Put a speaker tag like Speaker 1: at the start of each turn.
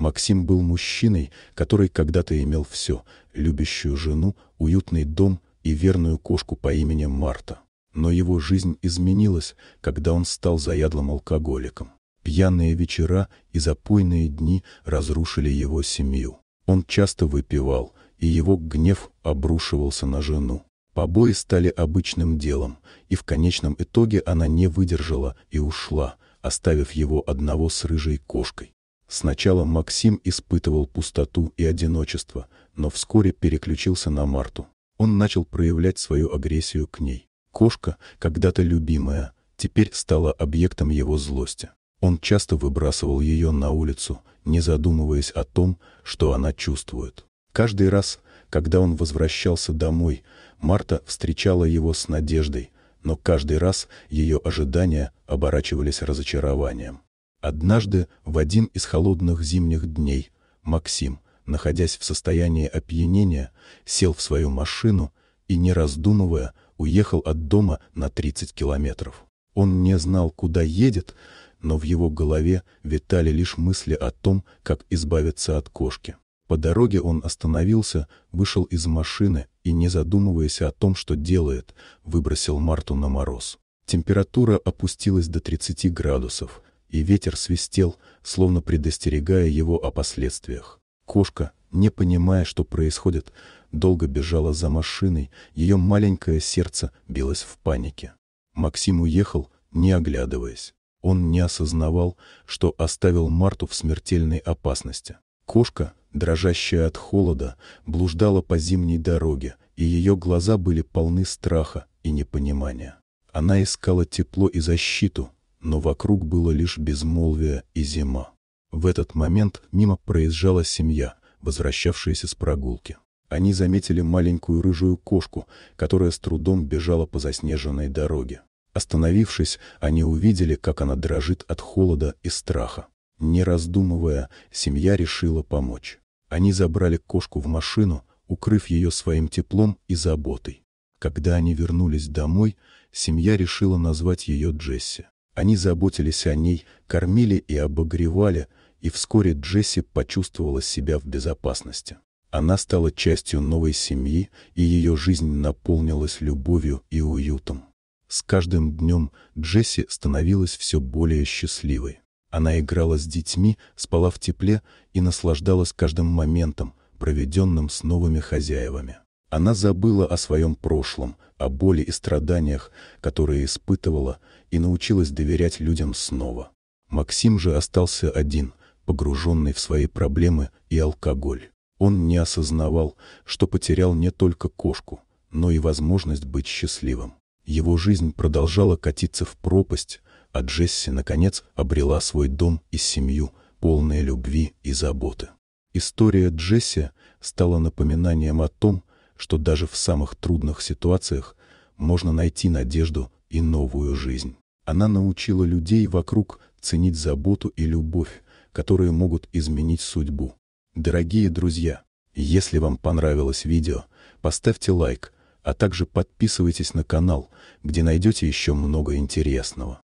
Speaker 1: Максим был мужчиной, который когда-то имел все – любящую жену, уютный дом и верную кошку по имени Марта. Но его жизнь изменилась, когда он стал заядлым алкоголиком. Пьяные вечера и запойные дни разрушили его семью. Он часто выпивал, и его гнев обрушивался на жену. Побои стали обычным делом, и в конечном итоге она не выдержала и ушла, оставив его одного с рыжей кошкой. Сначала Максим испытывал пустоту и одиночество, но вскоре переключился на Марту. Он начал проявлять свою агрессию к ней. Кошка, когда-то любимая, теперь стала объектом его злости. Он часто выбрасывал ее на улицу, не задумываясь о том, что она чувствует. Каждый раз, когда он возвращался домой, Марта встречала его с надеждой, но каждый раз ее ожидания оборачивались разочарованием. Однажды, в один из холодных зимних дней, Максим, находясь в состоянии опьянения, сел в свою машину и, не раздумывая, уехал от дома на 30 километров. Он не знал, куда едет, но в его голове витали лишь мысли о том, как избавиться от кошки. По дороге он остановился, вышел из машины и, не задумываясь о том, что делает, выбросил Марту на мороз. Температура опустилась до 30 градусов и ветер свистел, словно предостерегая его о последствиях. Кошка, не понимая, что происходит, долго бежала за машиной, ее маленькое сердце билось в панике. Максим уехал, не оглядываясь. Он не осознавал, что оставил Марту в смертельной опасности. Кошка, дрожащая от холода, блуждала по зимней дороге, и ее глаза были полны страха и непонимания. Она искала тепло и защиту, но вокруг было лишь безмолвие и зима. В этот момент мимо проезжала семья, возвращавшаяся с прогулки. Они заметили маленькую рыжую кошку, которая с трудом бежала по заснеженной дороге. Остановившись, они увидели, как она дрожит от холода и страха. Не раздумывая, семья решила помочь. Они забрали кошку в машину, укрыв ее своим теплом и заботой. Когда они вернулись домой, семья решила назвать ее Джесси. Они заботились о ней, кормили и обогревали, и вскоре Джесси почувствовала себя в безопасности. Она стала частью новой семьи, и ее жизнь наполнилась любовью и уютом. С каждым днем Джесси становилась все более счастливой. Она играла с детьми, спала в тепле и наслаждалась каждым моментом, проведенным с новыми хозяевами. Она забыла о своем прошлом, о боли и страданиях, которые испытывала, и научилась доверять людям снова. Максим же остался один, погруженный в свои проблемы и алкоголь. Он не осознавал, что потерял не только кошку, но и возможность быть счастливым. Его жизнь продолжала катиться в пропасть, а Джесси, наконец, обрела свой дом и семью, полные любви и заботы. История Джесси стала напоминанием о том, что даже в самых трудных ситуациях можно найти надежду и новую жизнь. Она научила людей вокруг ценить заботу и любовь, которые могут изменить судьбу. Дорогие друзья, если вам понравилось видео, поставьте лайк, а также подписывайтесь на канал, где найдете еще много интересного.